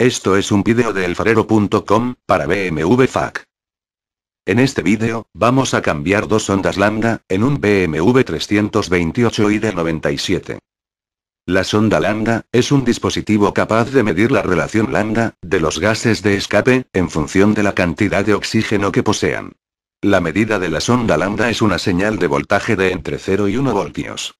Esto es un vídeo de elfarero.com, para BMW FAC. En este vídeo, vamos a cambiar dos ondas lambda, en un BMW 328 y de 97. La sonda lambda, es un dispositivo capaz de medir la relación lambda, de los gases de escape, en función de la cantidad de oxígeno que posean. La medida de la sonda lambda es una señal de voltaje de entre 0 y 1 voltios.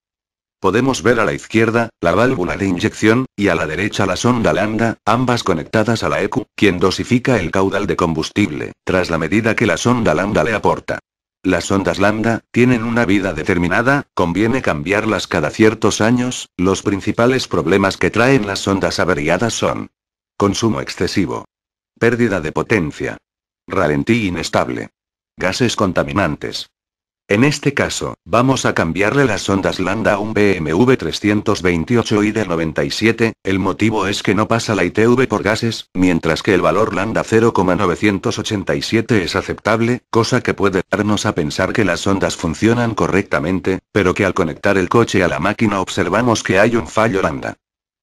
Podemos ver a la izquierda, la válvula de inyección, y a la derecha la sonda lambda, ambas conectadas a la EQ, quien dosifica el caudal de combustible, tras la medida que la sonda lambda le aporta. Las sondas lambda tienen una vida determinada, conviene cambiarlas cada ciertos años, los principales problemas que traen las sondas averiadas son consumo excesivo, pérdida de potencia, ralentí inestable, gases contaminantes, en este caso, vamos a cambiarle las ondas lambda a un BMW 328 y del 97, el motivo es que no pasa la ITV por gases, mientras que el valor lambda 0,987 es aceptable, cosa que puede darnos a pensar que las ondas funcionan correctamente, pero que al conectar el coche a la máquina observamos que hay un fallo lambda.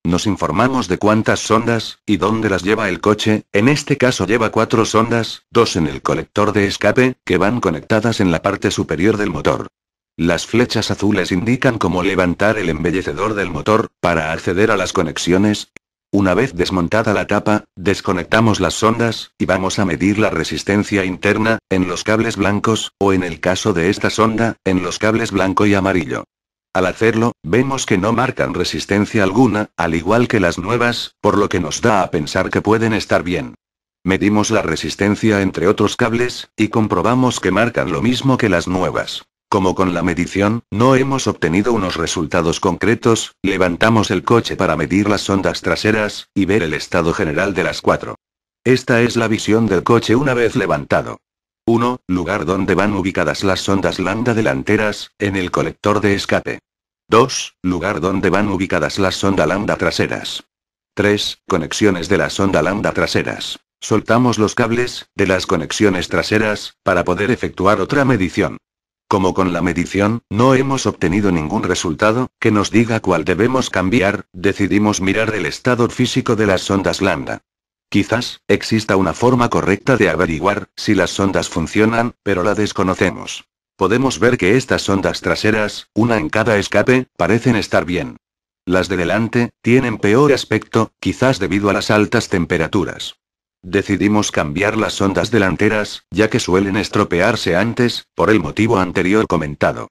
Nos informamos de cuántas sondas, y dónde las lleva el coche, en este caso lleva cuatro sondas, dos en el colector de escape, que van conectadas en la parte superior del motor. Las flechas azules indican cómo levantar el embellecedor del motor, para acceder a las conexiones. Una vez desmontada la tapa, desconectamos las sondas, y vamos a medir la resistencia interna, en los cables blancos, o en el caso de esta sonda, en los cables blanco y amarillo. Al hacerlo, vemos que no marcan resistencia alguna, al igual que las nuevas, por lo que nos da a pensar que pueden estar bien. Medimos la resistencia entre otros cables, y comprobamos que marcan lo mismo que las nuevas. Como con la medición, no hemos obtenido unos resultados concretos, levantamos el coche para medir las ondas traseras, y ver el estado general de las cuatro. Esta es la visión del coche una vez levantado. 1. Lugar donde van ubicadas las sondas lambda delanteras, en el colector de escape. 2. Lugar donde van ubicadas las sonda lambda traseras. 3. Conexiones de la sonda lambda traseras. Soltamos los cables de las conexiones traseras para poder efectuar otra medición. Como con la medición, no hemos obtenido ningún resultado que nos diga cuál debemos cambiar, decidimos mirar el estado físico de las sondas lambda. Quizás exista una forma correcta de averiguar si las sondas funcionan, pero la desconocemos. Podemos ver que estas ondas traseras, una en cada escape, parecen estar bien. Las de delante, tienen peor aspecto, quizás debido a las altas temperaturas. Decidimos cambiar las ondas delanteras, ya que suelen estropearse antes, por el motivo anterior comentado.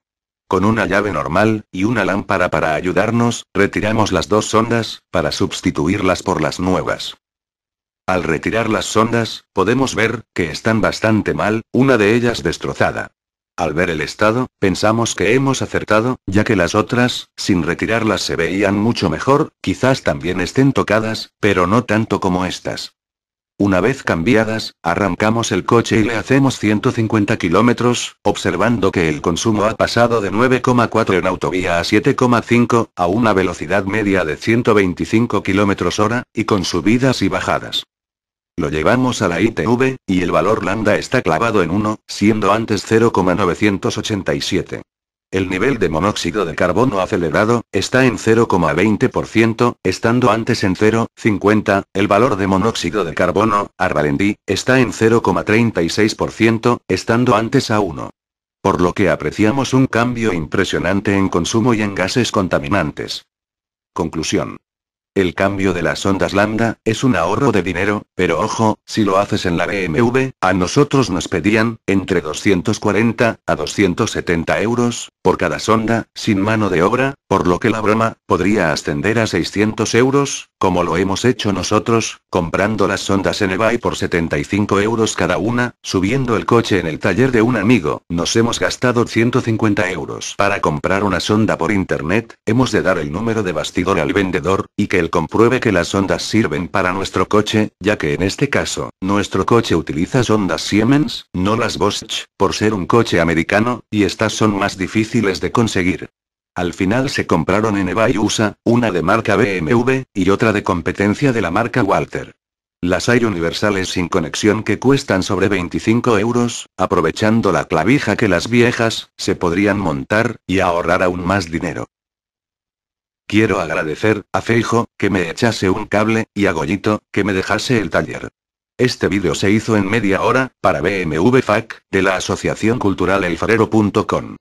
Con una llave normal, y una lámpara para ayudarnos, retiramos las dos sondas, para sustituirlas por las nuevas. Al retirar las sondas, podemos ver, que están bastante mal, una de ellas destrozada. Al ver el estado, pensamos que hemos acertado, ya que las otras, sin retirarlas se veían mucho mejor, quizás también estén tocadas, pero no tanto como estas. Una vez cambiadas, arrancamos el coche y le hacemos 150 kilómetros, observando que el consumo ha pasado de 9,4 en autovía a 7,5, a una velocidad media de 125 kilómetros hora, y con subidas y bajadas. Lo llevamos a la ITV, y el valor lambda está clavado en 1, siendo antes 0,987. El nivel de monóxido de carbono acelerado, está en 0,20%, estando antes en 0,50, el valor de monóxido de carbono, arbalendí, está en 0,36%, estando antes a 1. Por lo que apreciamos un cambio impresionante en consumo y en gases contaminantes. Conclusión. El cambio de las ondas lambda es un ahorro de dinero, pero ojo, si lo haces en la BMW, a nosotros nos pedían, entre 240 a 270 euros, por cada sonda, sin mano de obra, por lo que la broma, podría ascender a 600 euros, como lo hemos hecho nosotros, comprando las sondas en eBay por 75 euros cada una, subiendo el coche en el taller de un amigo, nos hemos gastado 150 euros. Para comprar una sonda por internet, hemos de dar el número de bastidor al vendedor, y que él compruebe que las sondas sirven para nuestro coche, ya que en este caso, nuestro coche utiliza sondas Siemens, no las Bosch, por ser un coche americano, y estas son más difíciles de conseguir. Al final se compraron en Eva y USA, una de marca BMW, y otra de competencia de la marca Walter. Las hay universales sin conexión que cuestan sobre 25 euros, aprovechando la clavija que las viejas, se podrían montar, y ahorrar aún más dinero. Quiero agradecer, a Feijo, que me echase un cable, y a Goyito, que me dejase el taller. Este vídeo se hizo en media hora, para BMW FAC, de la Asociación Cultural Elfarero.com.